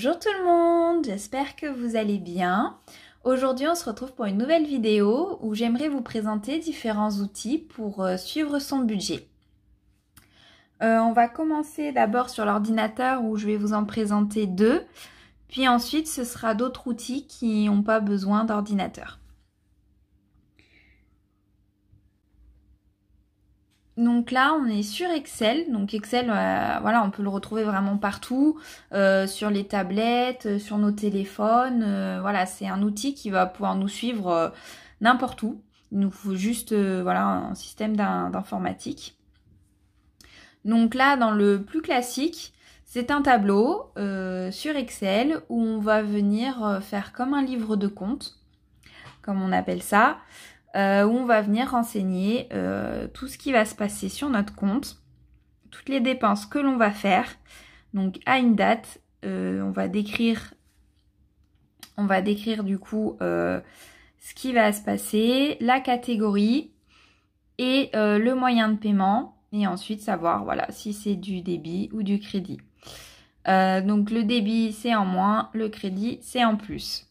Bonjour tout le monde, j'espère que vous allez bien. Aujourd'hui on se retrouve pour une nouvelle vidéo où j'aimerais vous présenter différents outils pour euh, suivre son budget. Euh, on va commencer d'abord sur l'ordinateur où je vais vous en présenter deux, puis ensuite ce sera d'autres outils qui n'ont pas besoin d'ordinateur. Donc là, on est sur Excel. Donc Excel, euh, voilà, on peut le retrouver vraiment partout, euh, sur les tablettes, euh, sur nos téléphones. voilà, c'est un outil qui va pouvoir nous suivre n'importe où. Il nous faut juste, voilà, un système d'informatique. Donc là, dans le plus classique, c'est un tableau sur Excel où on va venir faire comme un livre de compte, comme on appelle ça. Euh, où on va venir renseigner euh, tout ce qui va se passer sur notre compte, toutes les dépenses que l'on va faire. Donc à une date, euh, on va décrire, on va décrire du coup ce qui va se passer, la catégorie et le moyen de paiement, et ensuite savoir voilà si c'est du débit ou du crédit. donc le débit c'est en moins, le crédit c'est en plus.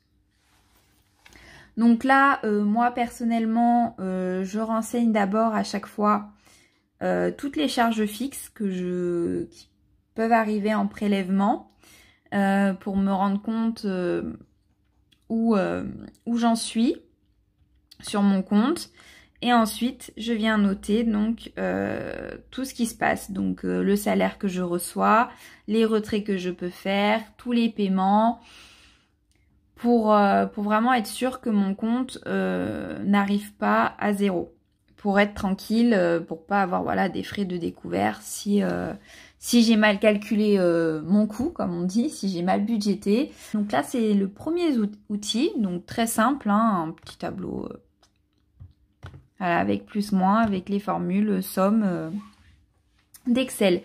Donc là, euh, moi personnellement, euh, je renseigne d'abord à chaque fois euh, toutes les charges fixes que je, qui peuvent arriver en prélèvement pour me rendre compte où, j'en suis sur mon compte. Et ensuite, je viens noter donc tout ce qui se passe, donc le salaire que je reçois, les retraits que je peux faire, tous les paiements, euh, pour, vraiment être sûr que mon compte euh, n'arrive pas à zéro. Pour être tranquille, euh, pour pas avoir voilà des frais de découvert si, j'ai mal calculé mon coût, comme on dit, si j'ai mal budgété. Donc là, c'est le premier outil, donc très simple, hein, un petit tableau avec plus moins, avec les formules, somme d'Excel.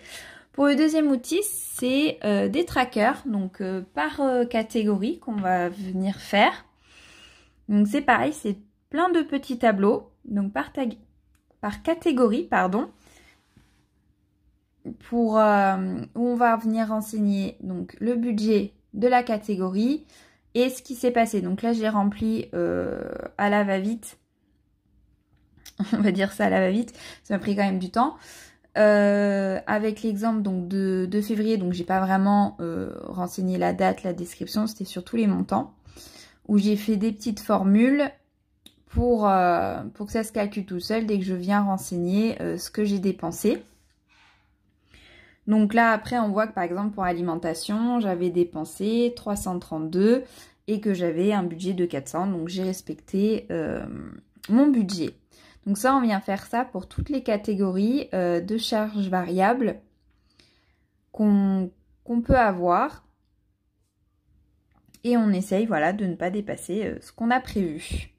Pour le deuxième outil, c'est euh, des trackers, donc euh, par euh, catégorie qu'on va venir faire. Donc c'est pareil, c'est plein de petits tableaux, donc par, par catégorie, pardon, pour, où on va venir renseigner donc, le budget de la catégorie et ce qui s'est passé. Donc là, j'ai rempli à la va-vite, on va dire ça à la va-vite, ça m'a pris quand même du temps. Euh, avec l'exemple donc de, février, donc j'ai pas vraiment euh, renseigné la date, la description, c'était sur tous les montants, où j'ai fait des petites formules pour, euh, pour que ça se calcule tout seul dès que je viens renseigner ce que j'ai dépensé. Donc là après on voit que par exemple pour alimentation j'avais dépensé 332 et que j'avais un budget de 400 donc j'ai respecté mon budget. Donc ça, on vient faire ça pour toutes les catégories euh, de charges variables qu'on peut avoir. Et on essaye voilà, de ne pas dépasser euh, ce qu'on a prévu.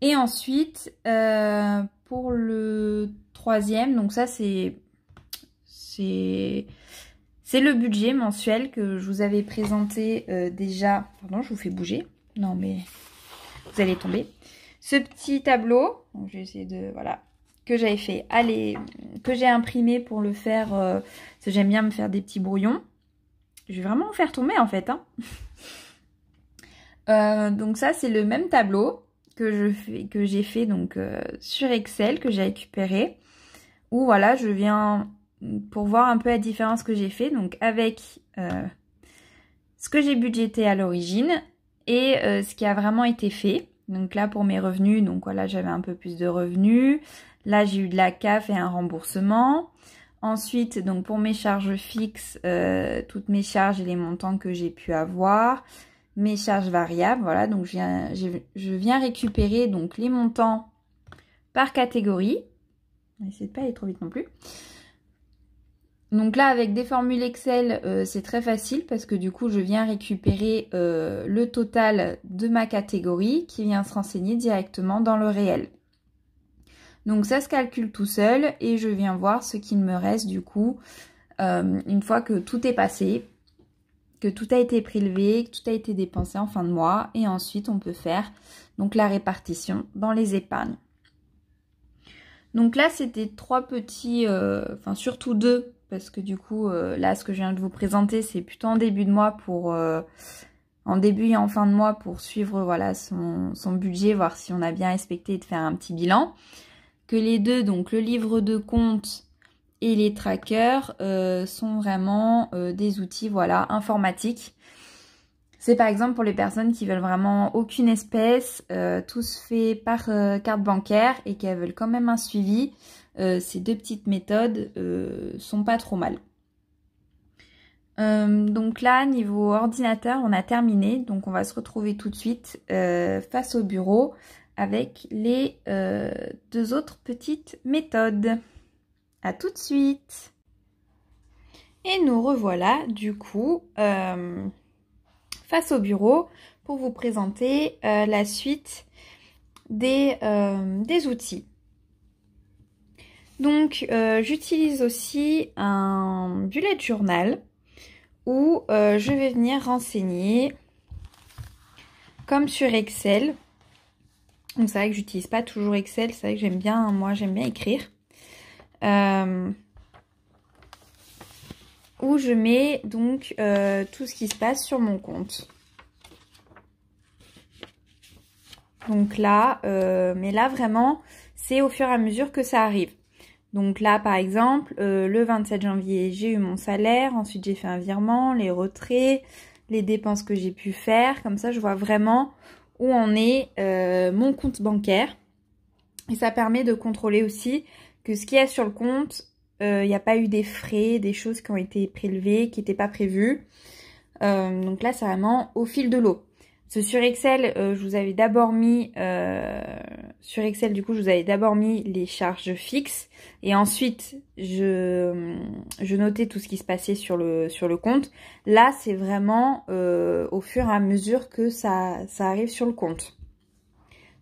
Et ensuite, euh, pour le troisième, donc ça c'est c'est le budget mensuel que je vous avais présenté déjà. Pardon, je vous fais bouger. Non, mais vous allez tomber ce petit tableau. de... Voilà que j'avais fait, allez, que j'ai imprimé pour le faire, euh, parce que j'aime bien me faire des petits brouillons. Je vais vraiment en faire tomber en fait. Hein. Euh, donc ça c'est le même tableau que je fais, que j'ai fait donc euh, sur Excel que j'ai récupéré. Où voilà je viens pour voir un peu la différence que j'ai fait donc avec ce que j'ai budgété à l'origine et ce qui a vraiment été fait. Donc là, pour mes revenus, donc voilà, j'avais un peu plus de revenus. Là, j'ai eu de la CAF et un remboursement. Ensuite, donc pour mes charges fixes, euh, toutes mes charges et les montants que j'ai pu avoir, mes charges variables, voilà, donc je viens, récupérer donc les montants par catégorie. N'essayez de pas aller trop vite non plus. Donc là, avec des formules Excel, euh, c'est très facile parce que du coup, je viens récupérer euh, le total de ma catégorie qui vient se renseigner directement dans le réel. Donc ça se calcule tout seul et je viens voir ce qu'il me reste du coup euh, une fois que tout est passé, que tout a été prélevé, que tout a été dépensé en fin de mois et ensuite on peut faire donc la répartition dans les épargnes. Donc là c'était trois petits, enfin surtout deux parce que du coup, euh, là, ce que je viens de vous présenter, c'est plutôt en début de mois pour... Euh, en début et en fin de mois pour suivre voilà, son, budget, voir si on a bien respecté et de faire un petit bilan. Que les deux, donc le livre de compte et les trackers, euh, sont vraiment des outils voilà, informatiques. C'est par exemple pour les personnes qui veulent vraiment aucune espèce, tout se fait par carte bancaire et qui veulent quand même un suivi. Euh, ces deux petites méthodes euh, sont pas trop mal. Euh, donc là, niveau ordinateur, on a terminé. Donc on va se retrouver tout de suite face au bureau avec les deux autres petites méthodes. A tout de suite Et nous revoilà du coup face au bureau pour vous présenter la suite des outils. Donc euh, j'utilise aussi un bullet journal où euh, je vais venir renseigner comme sur Excel. Donc c'est vrai que j'utilise pas toujours Excel, c'est vrai que j'aime bien, moi j'aime bien écrire. Euh, où je mets donc tout ce qui se passe sur mon compte. Donc là, mais là vraiment, c'est au fur et à mesure que ça arrive. Donc là, par exemple, euh, le 27 janvier, j'ai eu mon salaire, ensuite j'ai fait un virement, les retraits, les dépenses que j'ai pu faire. Comme ça, je vois vraiment où en est euh, mon compte bancaire. Et ça permet de contrôler aussi que ce qu'il y a sur le compte, euh, il n'y a pas eu des frais, des choses qui ont été prélevées, qui n'étaient pas prévues. donc là, c'est vraiment au fil de l'eau sur Excel, euh, je vous avais d'abord mis euh, sur Excel du coup je vous avais d'abord mis les charges fixes et ensuite je, je notais tout ce qui se passait sur le sur le compte. Là c'est vraiment euh, au fur et à mesure que ça, ça arrive sur le compte.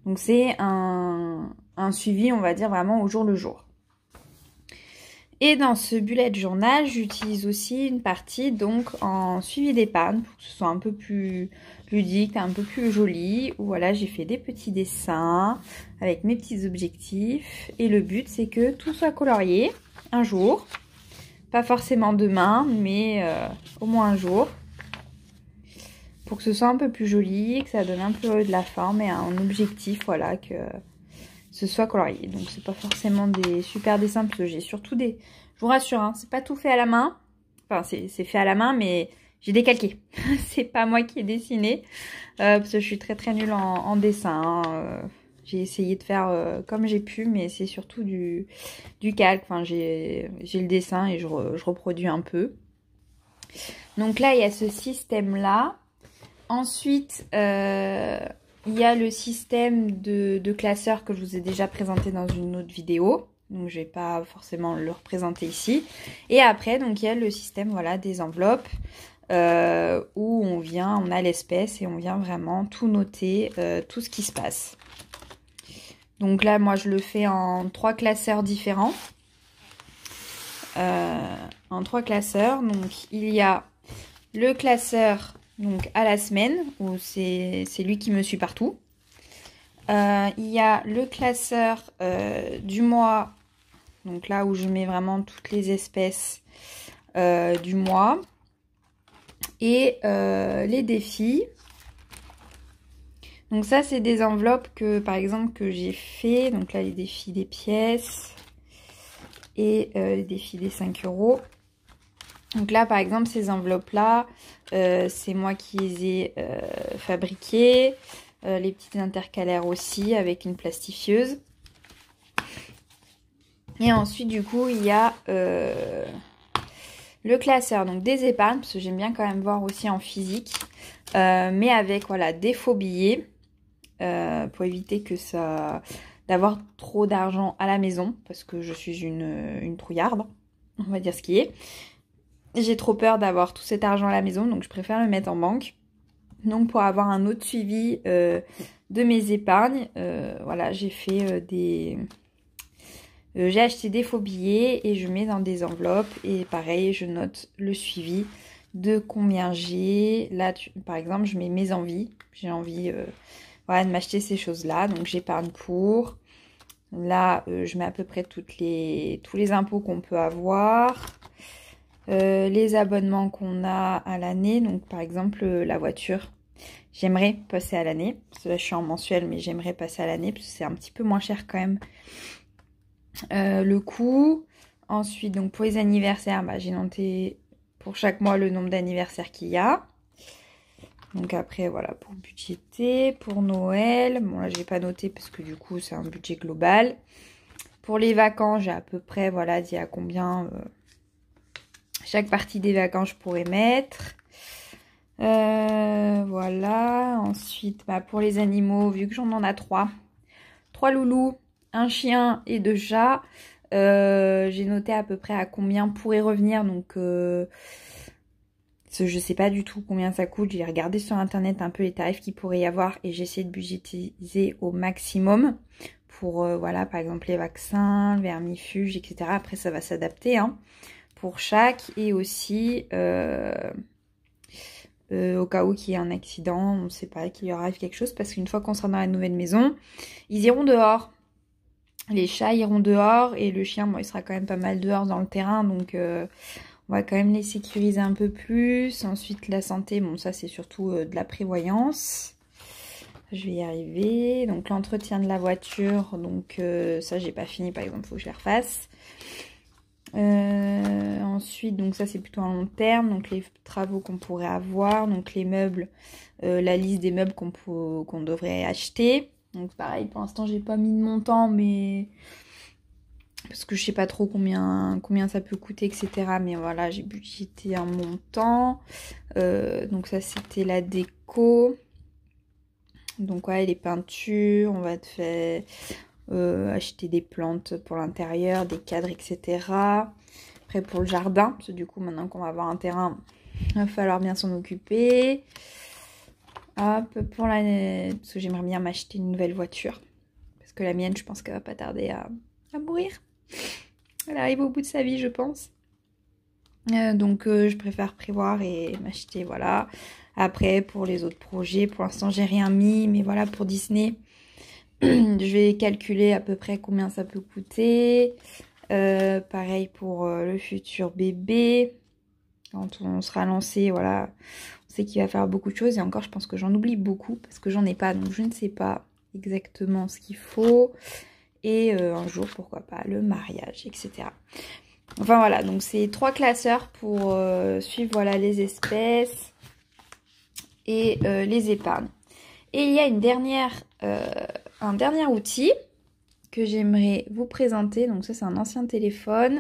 Donc c'est un, un suivi on va dire vraiment au jour le jour. Et dans ce bullet journal, j'utilise aussi une partie donc en suivi d'épargne pour que ce soit un peu plus ludique, un peu plus joli. voilà, j'ai fait des petits dessins avec mes petits objectifs. Et le but, c'est que tout soit colorié un jour. Pas forcément demain, mais euh, au moins un jour. Pour que ce soit un peu plus joli, que ça donne un peu de la forme et un objectif, voilà, que, ce soit colorié. Donc c'est pas forcément des super dessins parce que j'ai surtout des... Je vous rassure, hein, c'est pas tout fait à la main. Enfin, c'est fait à la main, mais j'ai décalqué. c'est pas moi qui ai dessiné euh, parce que je suis très très nulle en, dessin. Hein. Euh, j'ai essayé de faire euh, comme j'ai pu, mais c'est surtout du, du calque. Enfin, j'ai le dessin et je, je reproduis un peu. Donc là, il y a ce système-là. Ensuite, il y a le système de, classeurs que je vous ai déjà présenté dans une autre vidéo. Donc je vais pas forcément le représenter ici. Et après, donc il y a le système voilà, des enveloppes. Euh, où on vient, on a l'espèce et on vient vraiment tout noter, euh, tout ce qui se passe. Donc là, moi, je le fais en trois classeurs différents. Euh, en trois classeurs. Donc, il y a le classeur donc à la semaine, où c'est lui qui me suit partout. Euh, il y a le classeur euh, du mois, donc là où je mets vraiment toutes les espèces euh, du mois. Et les défis. Donc ça, c'est des enveloppes que, par exemple, que j'ai fait. Donc là, les défis des pièces et les défis des 5 euros. Donc là, par exemple, ces enveloppes-là, euh, c'est moi qui les ai euh, fabriquées. Euh, les petites intercalaires aussi, avec une plastifieuse. Et ensuite, du coup, il y a le classeur, donc des épargnes, parce que j'aime bien quand même voir aussi en physique. mais avec, voilà, des faux billets, pour éviter que ça... d'avoir trop d'argent à la maison, parce que je suis une, une trouillarde, on va dire ce qui est j'ai trop peur d'avoir tout cet argent à la maison, donc je préfère le mettre en banque. Donc pour avoir un autre suivi euh, de mes épargnes, euh, voilà, j'ai fait euh, des... j'ai acheté des faux billets et je mets dans des enveloppes et pareil, je note le suivi de combien j'ai. Là, par exemple, je mets mes envies. J'ai envie voilà, de m'acheter ces choses-là, donc j'épargne pour. Là, je mets à peu près toutes les... tous les impôts qu'on peut avoir. Euh, les abonnements qu'on a à l'année, donc par exemple euh, la voiture. J'aimerais passer à l'année, parce que là je suis en mensuel, mais j'aimerais passer à l'année, parce que c'est un petit peu moins cher quand même euh, le coût. Ensuite, donc pour les anniversaires, bah, j'ai noté pour chaque mois le nombre d'anniversaires qu'il y a. Donc après, voilà, pour budgéter, pour Noël, bon là je n'ai pas noté parce que du coup c'est un budget global. Pour les vacances, j'ai à peu près, voilà, dit à combien chaque partie des vacances, je pourrais mettre. Euh, voilà. Ensuite, bah, pour les animaux, vu que j'en en a trois. Trois loulous, un chien et deux chats. Euh, j'ai noté à peu près à combien pourrait revenir. Donc, euh, je sais pas du tout combien ça coûte. J'ai regardé sur internet un peu les tarifs qu'il pourrait y avoir et j'ai essayé de budgétiser au maximum pour, euh, voilà, par exemple les vaccins, le vermifuge, etc. Après, ça va s'adapter. Hein pour chaque et aussi euh, euh, au cas où qu'il y ait un accident, on ne sait pas qu'il y arrive quelque chose, parce qu'une fois qu'on sera dans la nouvelle maison, ils iront dehors. Les chats iront dehors et le chien, bon, il sera quand même pas mal dehors dans le terrain, donc euh, on va quand même les sécuriser un peu plus. Ensuite, la santé, bon, ça c'est surtout de la prévoyance. Je vais y arriver. Donc l'entretien de la voiture, donc ça j'ai pas fini, par exemple, faut que je la refasse. Euh, ensuite, donc ça c'est plutôt à long terme, donc les travaux qu'on pourrait avoir, donc les meubles, euh, la liste des meubles qu'on devrait acheter. Donc pareil, pour l'instant j'ai pas mis de montant, mais parce que je sais pas trop combien, combien ça peut coûter, etc. Mais voilà, j'ai budgété un montant. Euh, donc ça c'était la déco. Donc ouais, les peintures, on va te faire euh, acheter des plantes pour l'intérieur, des cadres, etc. Après pour le jardin, parce que du coup maintenant qu'on va avoir un terrain, il va falloir bien s'en occuper. Hop, pour la... Parce que j'aimerais bien m'acheter une nouvelle voiture. Parce que la mienne, je pense qu'elle va pas tarder à, mourir. Elle arrive au bout de sa vie, je pense. Euh, donc euh, je préfère prévoir et m'acheter, voilà. Après, pour les autres projets, pour l'instant, j'ai rien mis. Mais voilà, pour Disney, je vais calculer à peu près combien ça peut coûter. Euh, pareil pour euh, le futur bébé. Quand on sera lancé, voilà, on sait qu'il va faire beaucoup de choses. Et encore, je pense que j'en oublie beaucoup parce que j'en ai pas. Donc, je ne sais pas exactement ce qu'il faut. Et euh, un jour, pourquoi pas, le mariage, etc. Enfin, voilà. Donc, c'est trois classeurs pour suivre, voilà, les espèces et les épargnes. Et il y a une dernière un dernier outil que j'aimerais vous présenter. Donc ça, c'est un ancien téléphone.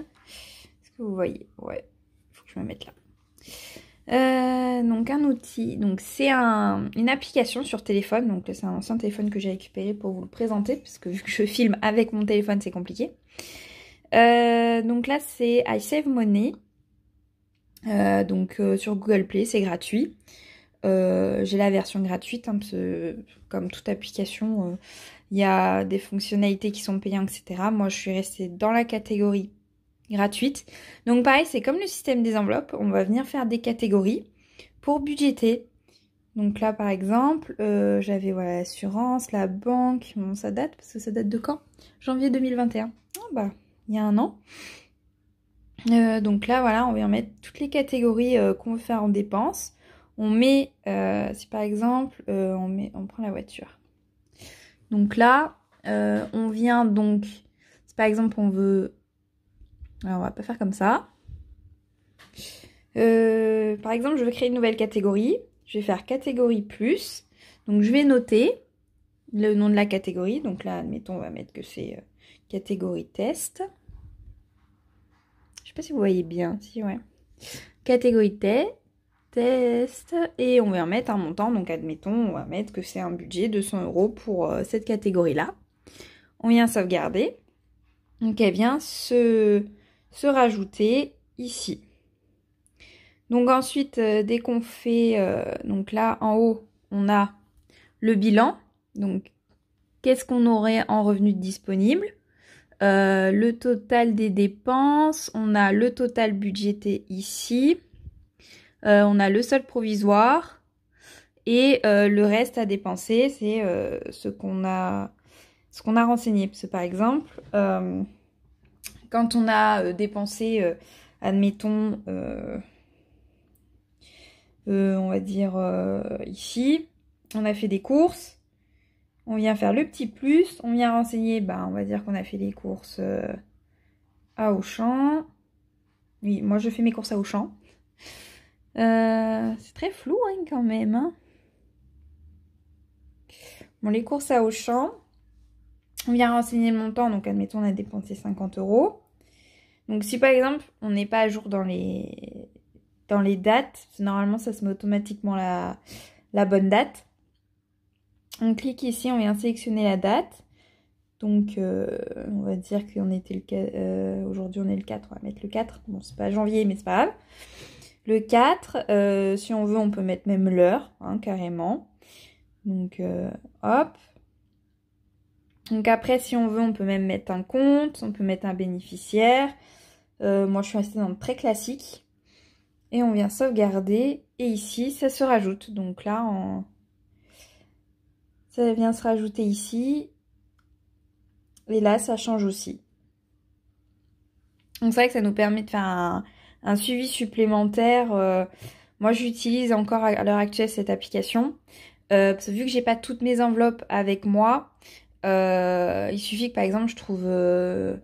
Est-ce que vous voyez Ouais, il faut que je me mette là. Euh, donc un outil, donc c'est une application sur téléphone, donc c'est un ancien téléphone que j'ai récupéré pour vous le présenter, parce que vu que je filme avec mon téléphone c'est compliqué. Euh, donc là c'est I Save Money, euh, donc sur Google Play c'est gratuit. Euh, j'ai la version gratuite, hein, parce comme toute application, il euh, y a des fonctionnalités qui sont payantes, etc. Moi, je suis restée dans la catégorie gratuite. Donc pareil, c'est comme le système des enveloppes, on va venir faire des catégories pour budgéter. Donc là, par exemple, euh, j'avais voilà, l'assurance, la banque, ça date, parce que ça date de quand Janvier 2021. Ah, bah, il y a un an. donc là, voilà, on vient mettre toutes les catégories qu'on veut faire en dépenses on met, euh, si par exemple, euh, on, on prend la voiture. Donc là, euh, on vient donc, si par exemple on veut, alors on va pas faire comme ça. par exemple, je veux créer une nouvelle catégorie. Je vais faire catégorie plus. Donc je vais noter le nom de la catégorie. Donc là, admettons, on va mettre que c'est catégorie test. Je sais pas si vous voyez bien, si ouais. Catégorie test et on va mettre un montant. Donc admettons, on va mettre que c'est un budget de 100 euros pour euh, cette catégorie-là. On vient sauvegarder. Donc elle vient se, rajouter ici. Donc ensuite, euh, dès qu'on fait, euh, donc là en haut, on a le bilan. Donc qu'est-ce qu'on aurait en revenu disponible le total des dépenses, on a le total budgété ici, euh, on a le solde provisoire et euh, le reste à dépenser, c'est euh, ce qu'on a a renseigné. par exemple, quand on a dépensé, admettons, on va dire ici, on a fait des courses, on vient faire le petit plus, on vient renseigner, ben, on va dire qu'on a fait les courses à Auchan. Oui, moi je fais mes courses à Auchan. Euh, c'est très flou hein, quand même. Hein. Bon, les courses à Auchan. On vient renseigner le montant, donc admettons on a dépensé 50 euros. Donc si par exemple on n'est pas à jour dans les, dans les dates, normalement ça se met automatiquement la, bonne date. On clique ici, on vient sélectionner la date. Donc euh, on va dire qu'on était le euh, aujourd'hui on est le 4, on va mettre le 4. Bon c'est pas janvier mais c'est pas grave. Le 4, euh, si on veut, on peut mettre même l'heure, hein, carrément. Donc, euh, hop. Donc après, si on veut, on peut même mettre un compte, on peut mettre un bénéficiaire. Euh, moi, je suis restée dans le très classique. Et on vient sauvegarder. Et ici, ça se rajoute. Donc là, ça vient se rajouter ici. Et là, ça change aussi. Donc c'est vrai que ça nous permet de faire un, un suivi supplémentaire. Euh, moi, j'utilise encore à l'heure actuelle cette application. Euh, parce que vu que j'ai pas toutes mes enveloppes avec moi, euh, il suffit que par exemple je trouve euh,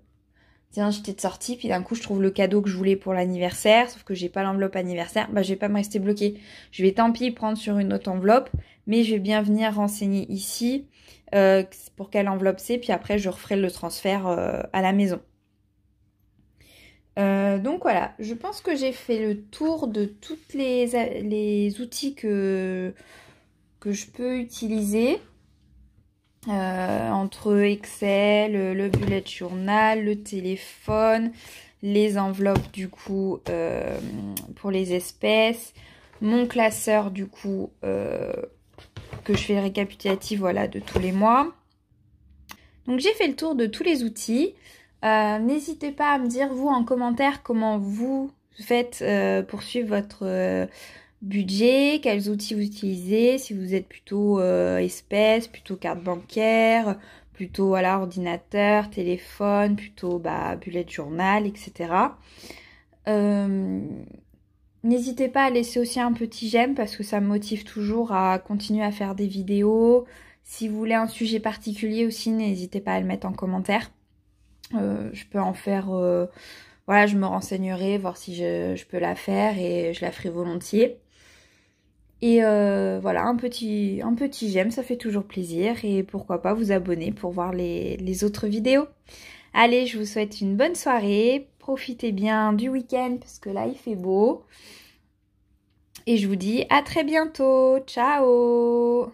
tiens, j'étais de sortie, puis d'un coup, je trouve le cadeau que je voulais pour l'anniversaire, sauf que j'ai pas l'enveloppe anniversaire, bah, je vais pas me rester bloquée. Je vais tant pis prendre sur une autre enveloppe, mais je vais bien venir renseigner ici pour quelle enveloppe c'est, puis après, je referai le transfert à la maison. Euh, donc voilà, je pense que j'ai fait le tour de tous les, outils que, je peux utiliser. Euh, entre Excel, le bullet journal, le téléphone, les enveloppes du coup euh, pour les espèces, mon classeur du coup que je fais récapitulatif voilà de tous les mois. Donc j'ai fait le tour de tous les outils. Euh, n'hésitez pas à me dire, vous, en commentaire, comment vous faites euh, poursuivre votre euh, budget, quels outils vous utilisez, si vous êtes plutôt espèce, plutôt carte bancaire, plutôt voilà, ordinateur, téléphone, plutôt bah, bullet journal, etc. N'hésitez pas à laisser aussi un petit j'aime parce que ça me motive toujours à continuer à faire des vidéos. Si vous voulez un sujet particulier aussi, n'hésitez pas à le mettre en commentaire. Euh, je peux en faire. Euh, voilà, je me renseignerai, voir si je, peux la faire et je la ferai volontiers. Et euh, voilà, un petit, un petit j'aime, ça fait toujours plaisir. Et pourquoi pas vous abonner pour voir les, les autres vidéos. Allez, je vous souhaite une bonne soirée. Profitez bien du week-end parce que là, il fait beau. Et je vous dis à très bientôt. Ciao